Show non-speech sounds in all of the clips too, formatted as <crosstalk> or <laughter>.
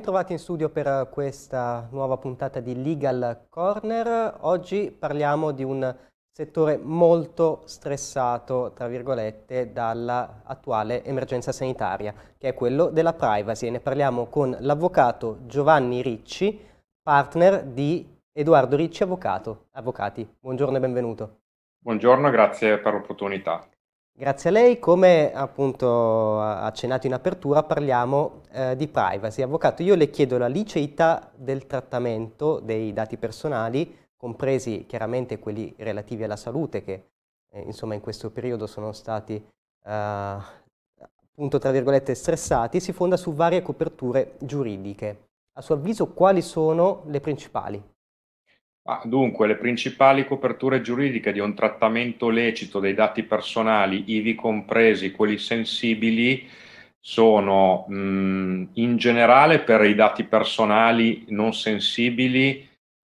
Bentrovati in studio per questa nuova puntata di Legal Corner. Oggi parliamo di un settore molto stressato, tra virgolette, dall'attuale emergenza sanitaria, che è quello della privacy. E ne parliamo con l'avvocato Giovanni Ricci, partner di Edoardo Ricci Avvocato. Avvocati, buongiorno e benvenuto. Buongiorno, grazie per l'opportunità. Grazie a lei, come appunto accennato in apertura parliamo eh, di privacy. Avvocato, io le chiedo la liceità del trattamento dei dati personali, compresi chiaramente quelli relativi alla salute che eh, insomma in questo periodo sono stati eh, appunto tra virgolette stressati, si fonda su varie coperture giuridiche. A suo avviso quali sono le principali? Ah, dunque, le principali coperture giuridiche di un trattamento lecito dei dati personali, ivi compresi quelli sensibili, sono mh, mm, in generale per i dati personali non sensibili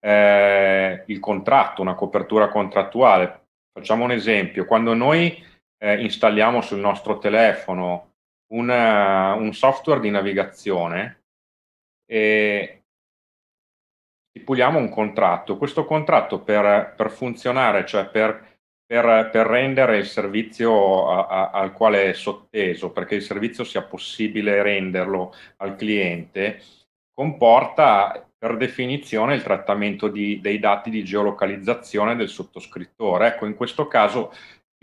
eh, il contratto, una copertura contrattuale. Facciamo un esempio, quando noi eh, installiamo sul nostro telefono una, eh, un software di navigazione, eh, stipuliamo un contratto. Questo contratto per, per funzionare, cioè per, per, per, rendere il servizio a, a, al quale è sotteso, perché il servizio sia possibile renderlo al cliente, comporta per definizione il trattamento di, dei dati di geolocalizzazione del sottoscrittore. Ecco, in questo caso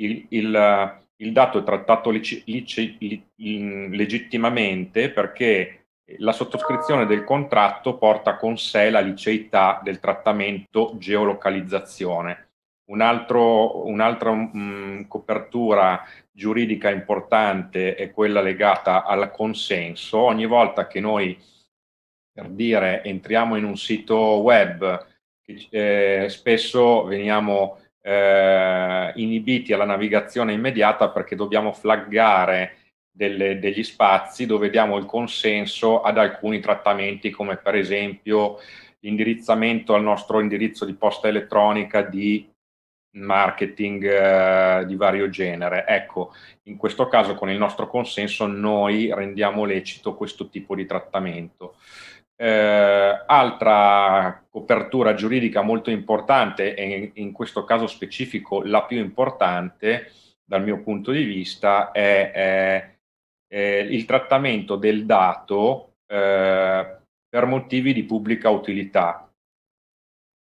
il, il, il dato è trattato lici, lici, li, legittimamente perché la sottoscrizione del contratto porta con sé la liceità del trattamento geolocalizzazione. Un altro, un'altra mh, mm, copertura giuridica importante è quella legata al consenso. Ogni volta che noi, per dire, entriamo in un sito web, eh, spesso veniamo eh, inibiti alla navigazione immediata perché dobbiamo flaggare delle, degli spazi dove diamo il consenso ad alcuni trattamenti come per esempio l'indirizzamento al nostro indirizzo di posta elettronica di marketing eh, di vario genere. Ecco, in questo caso con il nostro consenso noi rendiamo lecito questo tipo di trattamento. Eh, altra copertura giuridica molto importante e in questo caso specifico la più importante dal mio punto di vista è, è eh, il trattamento del dato eh, per motivi di pubblica utilità.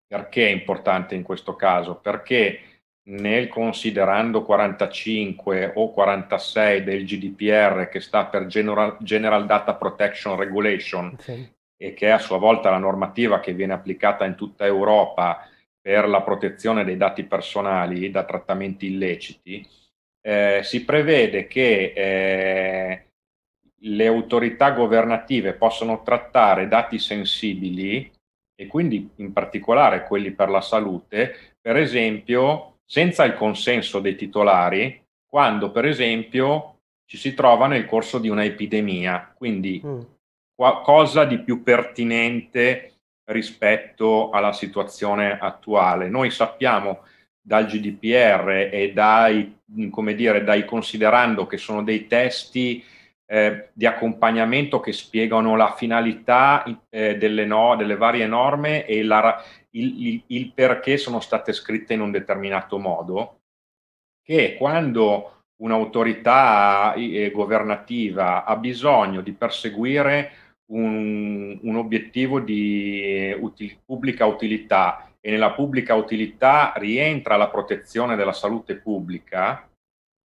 Perché è importante in questo caso? Perché nel considerando 45 o 46 del GDPR che sta per General, General Data Protection Regulation okay. e che è a sua volta la normativa che viene applicata in tutta Europa per la protezione dei dati personali da trattamenti illeciti, eh, si prevede che eh, le autorità governative possono trattare dati sensibili e quindi in particolare quelli per la salute, per esempio, senza il consenso dei titolari, quando per esempio ci si trova nel corso di una epidemia. Quindi mm. qualcosa di più pertinente rispetto alla situazione attuale. Noi sappiamo che dal GDPR e dai, come dire, dai considerando che sono dei testi eh, di accompagnamento che spiegano la finalità eh, delle, no, delle, varie norme e la, il, il, il, perché sono state scritte in un determinato modo, che quando un'autorità eh, governativa ha bisogno di perseguire un, un obiettivo di util, pubblica utilità e nella pubblica utilità rientra la protezione della salute pubblica,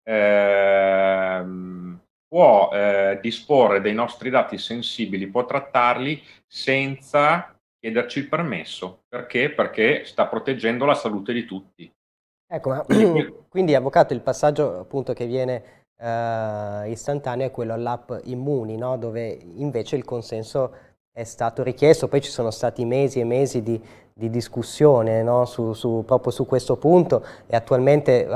ehm, può eh, disporre dei nostri dati sensibili, può trattarli senza chiederci il permesso. Perché? Perché sta proteggendo la salute di tutti. Ecco, ma, quindi <clears throat> avvocato il passaggio appunto che viene eh, istantaneo è quello all'app Immuni, no? dove invece il consenso è stato richiesto, poi ci sono stati mesi e mesi di di discussione no? su, su, proprio su questo punto e attualmente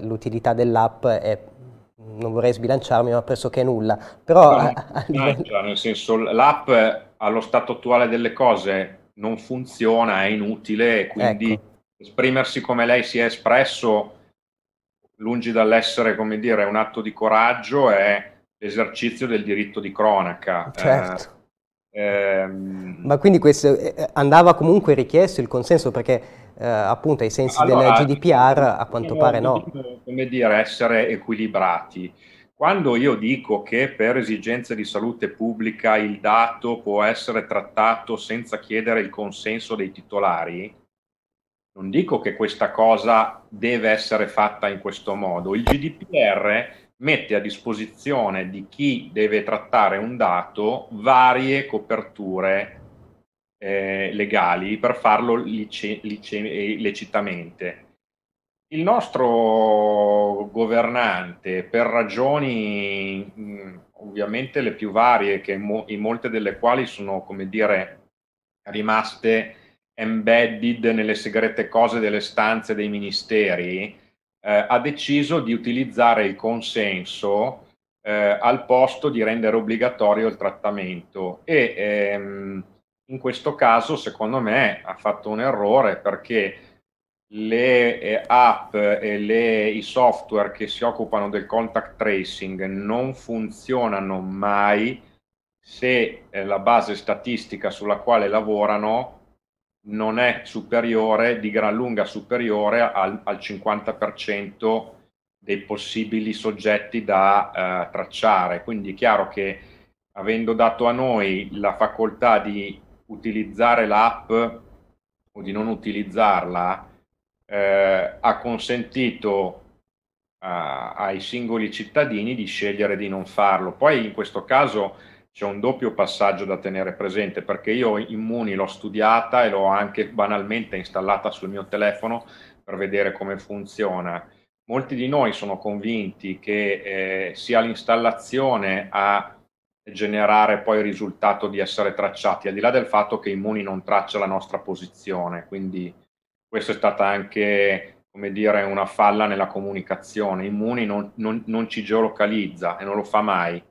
l'utilità dell'app è non vorrei sbilanciarmi, ma pressoché nulla. Però, no, a, a... Cioè, nel senso, l'app allo stato attuale delle cose non funziona, è inutile, quindi ecco. esprimersi come lei si è espresso, lungi dall'essere, come dire, un atto di coraggio, è l'esercizio del diritto di cronaca. Certo. Eh, Ehm... Ma quindi questo, eh, eh, andava comunque richiesto il consenso perché eh, appunto ai sensi allora, del GDPR a diciamo quanto pare no. Come dire, essere equilibrati. Quando io dico che per esigenze di salute pubblica il dato può essere trattato senza chiedere il consenso dei titolari, non dico che questa cosa deve essere fatta in questo modo. Il GDPR mette a disposizione di chi deve trattare un dato varie coperture eh, legali per farlo lice- lice- eh, lecitamente. Il nostro governante, per ragioni mh, mm, ovviamente le più varie, che mo- in molte delle quali sono, come dire, rimaste embedded nelle segrete cose delle stanze dei ministeri, eh, ha deciso di utilizzare il consenso eh, al posto di rendere obbligatorio il trattamento e ehm, in questo caso secondo me ha fatto un errore perché le eh, app e le, i software che si occupano del contact tracing non funzionano mai se eh, la base statistica sulla quale lavorano non è superiore, di gran lunga superiore al, al 50% dei possibili soggetti da eh, tracciare. Quindi è chiaro che avendo dato a noi la facoltà di utilizzare l'app o di non utilizzarla, eh, ha consentito eh, ai singoli cittadini di scegliere di non farlo. Poi in questo caso c'è un doppio passaggio da tenere presente perché io Immuni l'ho studiata e l'ho anche banalmente installata sul mio telefono per vedere come funziona. Molti di noi sono convinti che eh, sia l'installazione a generare poi il risultato di essere tracciati, al di là del fatto che Immuni non traccia la nostra posizione, quindi questa è stata anche come dire, una falla nella comunicazione. Immuni non, non, non ci geolocalizza e non lo fa mai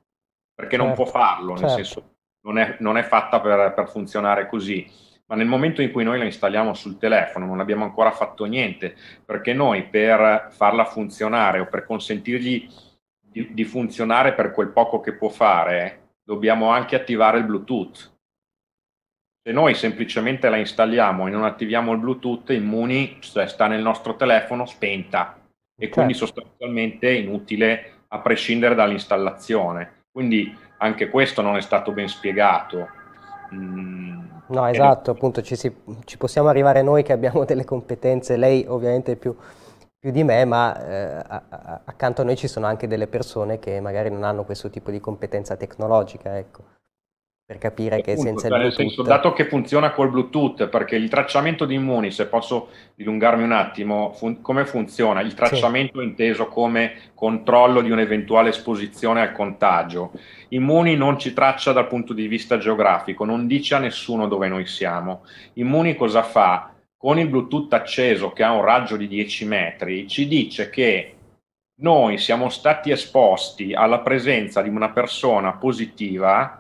perché certo, non può certo, farlo, certo. senso non è, non è fatta per, per, funzionare così. Ma nel momento in cui noi la installiamo sul telefono non abbiamo ancora fatto niente, perché noi per farla funzionare o per consentirgli di, di funzionare per quel poco che può fare, dobbiamo anche attivare il Bluetooth. Se noi semplicemente la installiamo e non attiviamo il Bluetooth, Immuni cioè, sta nel nostro telefono spenta e certo. quindi sostanzialmente inutile a prescindere dall'installazione quindi anche questo non è stato ben spiegato. Mm, no, esatto, è... appunto ci, si, ci, possiamo arrivare noi che abbiamo <laughs> delle competenze, lei ovviamente più, più di me, ma eh, a, a, accanto a noi ci sono anche delle persone che magari non hanno questo tipo di competenza tecnologica. Ecco per capire che punto, senza cioè, nel senso, dato che funziona col Bluetooth, perché il tracciamento di immuni, se posso dilungarmi un attimo, fun- come funziona? Il tracciamento sì. inteso come controllo di un'eventuale esposizione al contagio. Immuni non ci traccia dal punto di vista geografico, non dice a nessuno dove noi siamo. Immuni cosa fa? Con il Bluetooth acceso, che ha un raggio di 10 metri, ci dice che noi siamo stati esposti alla presenza di una persona positiva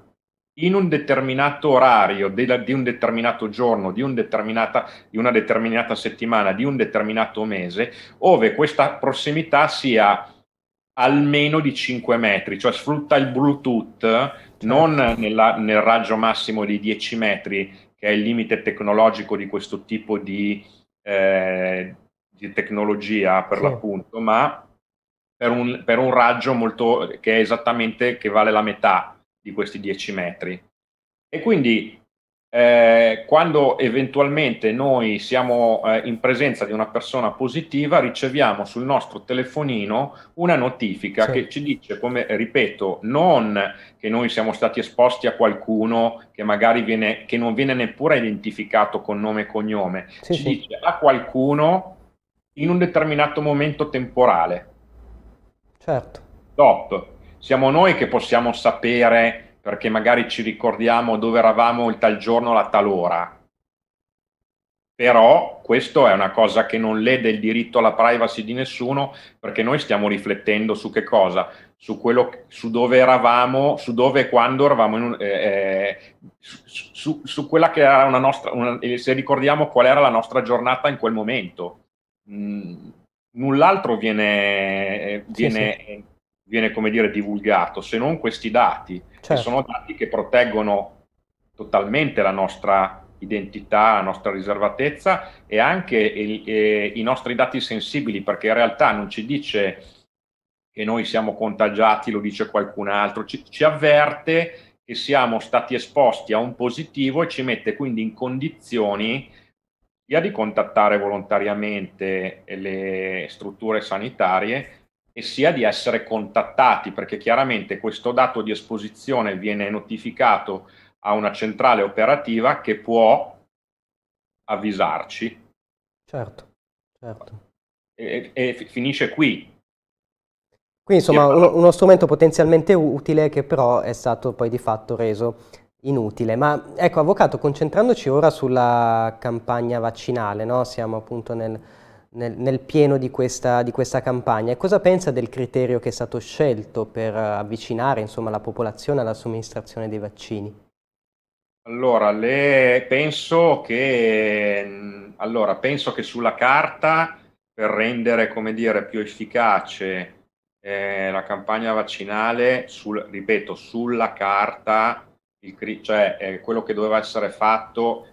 in un determinato orario, della, di un determinato giorno, di, un di, una determinata settimana, di un determinato mese, dove questa prossimità sia almeno di 5 metri, cioè sfrutta il Bluetooth certo. non nella, nel raggio massimo di 10 metri, che è il limite tecnologico di questo tipo di, eh, di tecnologia per sì. l'appunto, ma per un, per un raggio molto, che è esattamente che vale la metà di questi 10 metri. E quindi eh, quando eventualmente noi siamo eh, in presenza di una persona positiva, riceviamo sul nostro telefonino una notifica sì. che ci dice, come ripeto, non che noi siamo stati esposti a qualcuno che magari viene, che non viene neppure identificato con nome e cognome, sì, ci sì. dice a qualcuno in un determinato momento temporale. Certo. Top siamo noi che possiamo sapere perché magari ci ricordiamo dove eravamo il tal giorno la tal ora. Però questo è una cosa che non lede il diritto alla privacy di nessuno, perché noi stiamo riflettendo su che cosa? Su, quello, su dove eravamo, su dove e quando eravamo, un, eh, eh su, su, quella che era una nostra, una, se ricordiamo qual era la nostra giornata in quel momento. Mm, null'altro viene, viene eh, sì, sì viene come dire divulgato, se non questi dati, certo. che sono dati che proteggono totalmente la nostra identità, la nostra riservatezza e anche il, e, eh, i nostri dati sensibili, perché in realtà non ci dice che noi siamo contagiati, lo dice qualcun altro, ci, ci avverte che siamo stati esposti a un positivo e ci mette quindi in condizioni sia di contattare volontariamente le strutture sanitarie, e sia di essere contattati, perché chiaramente questo dato di esposizione viene notificato a una centrale operativa che può avvisarci. Certo, certo. E, e finisce qui. Quindi insomma uno, uno strumento potenzialmente utile che però è stato poi di fatto reso inutile. Ma ecco, Avvocato, concentrandoci ora sulla campagna vaccinale, no? siamo appunto nel, nel, nel pieno di questa, di questa, campagna. E cosa pensa del criterio che è stato scelto per eh, avvicinare insomma, la popolazione alla somministrazione dei vaccini? Allora, le... penso, che... Mm, allora, penso che sulla carta per rendere dire, più efficace eh, la campagna vaccinale, sul, ripeto, sulla carta, il, cioè eh, quello che doveva essere fatto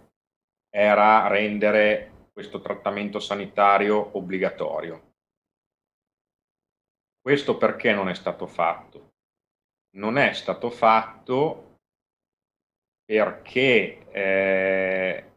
era rendere questo trattamento sanitario obbligatorio. Questo perché non è stato fatto? Non è stato fatto perché eh,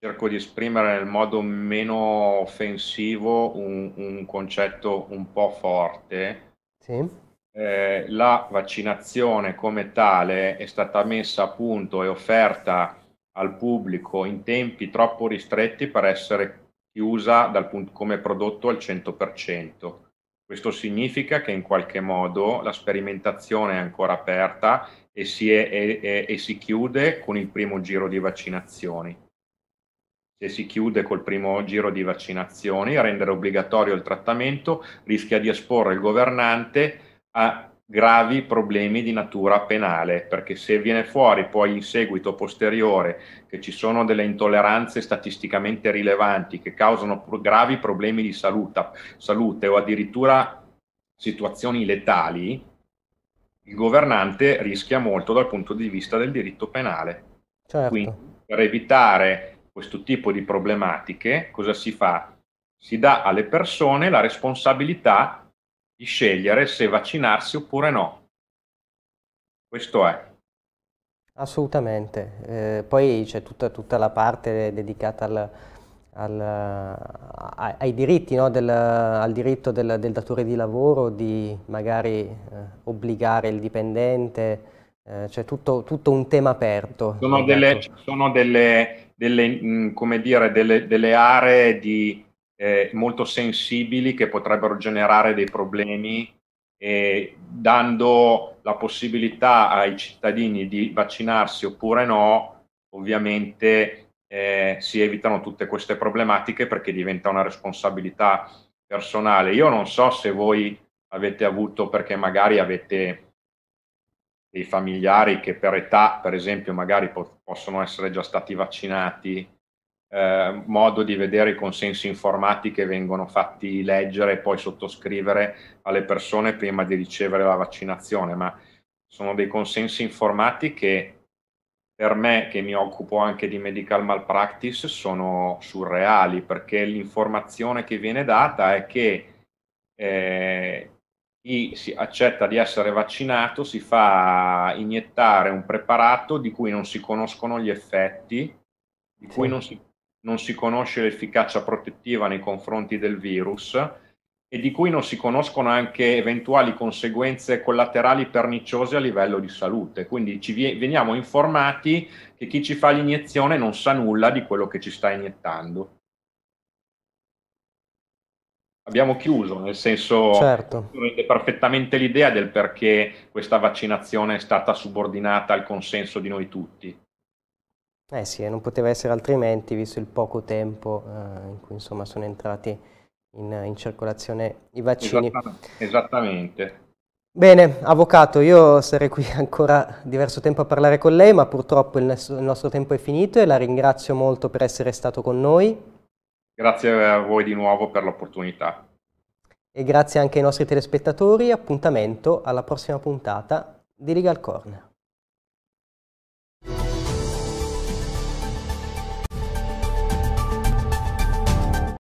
cerco di esprimere nel modo meno offensivo un, un concetto un po' forte. Sì. Eh, la vaccinazione come tale è stata messa a punto e offerta al pubblico in tempi troppo ristretti per essere chiusa dal punto, come prodotto al 100%. Questo significa che in qualche modo la sperimentazione è ancora aperta e si, è, è, è, e si chiude con il primo giro di vaccinazioni. Se si chiude col primo giro di vaccinazioni, rendere obbligatorio il trattamento rischia di esporre il governante a gravi problemi di natura penale, perché se viene fuori poi in seguito posteriore che ci sono delle intolleranze statisticamente rilevanti che causano gravi problemi di salute, salute o addirittura situazioni letali, il governante rischia molto dal punto di vista del diritto penale. Certo. Quindi per evitare questo tipo di problematiche, cosa si fa? Si dà alle persone la responsabilità di scegliere se vaccinarsi oppure no. Questo è. Assolutamente, eh, poi c'è tutta, tutta, la parte dedicata al, al, ai diritti, no? del, al diritto del, del, datore di lavoro di magari eh, obbligare il dipendente, eh, c'è tutto, tutto, un tema aperto. Sono delle, sono delle, delle, mh, mm, dire, delle aree di eh, molto sensibili che potrebbero generare dei problemi e dando la possibilità ai cittadini di vaccinarsi oppure no, ovviamente eh, si evitano tutte queste problematiche perché diventa una responsabilità personale. Io non so se voi avete avuto perché magari avete dei familiari che per età, per esempio, magari po- possono essere già stati vaccinati eh, modo di vedere i consensi informati che vengono fatti leggere e poi sottoscrivere alle persone prima di ricevere la vaccinazione, ma sono dei consensi informati che per me, che mi occupo anche di medical malpractice, sono surreali perché l'informazione che viene data è che eh, chi si accetta di essere vaccinato si fa iniettare un preparato di cui non si conoscono gli effetti, di cui non si non si conosce l'efficacia protettiva nei confronti del virus e di cui non si conoscono anche eventuali conseguenze collaterali perniciose a livello di salute. Quindi ci veniamo informati che chi ci fa l'iniezione non sa nulla di quello che ci sta iniettando. Abbiamo chiuso, nel senso certo. avete perfettamente l'idea del perché questa vaccinazione è stata subordinata al consenso di noi tutti. Eh sì, non poteva essere altrimenti visto il poco tempo eh, in cui insomma sono entrati in, in circolazione i vaccini. Esattamente. Esattamente. Bene, avvocato, io sarei qui <laughs> ancora diverso tempo a parlare con lei, ma purtroppo il nostro, il nostro tempo è finito e la ringrazio molto per essere stato con noi. Grazie a voi di nuovo per l'opportunità. E grazie anche ai nostri telespettatori, appuntamento alla prossima puntata di Legal Corner.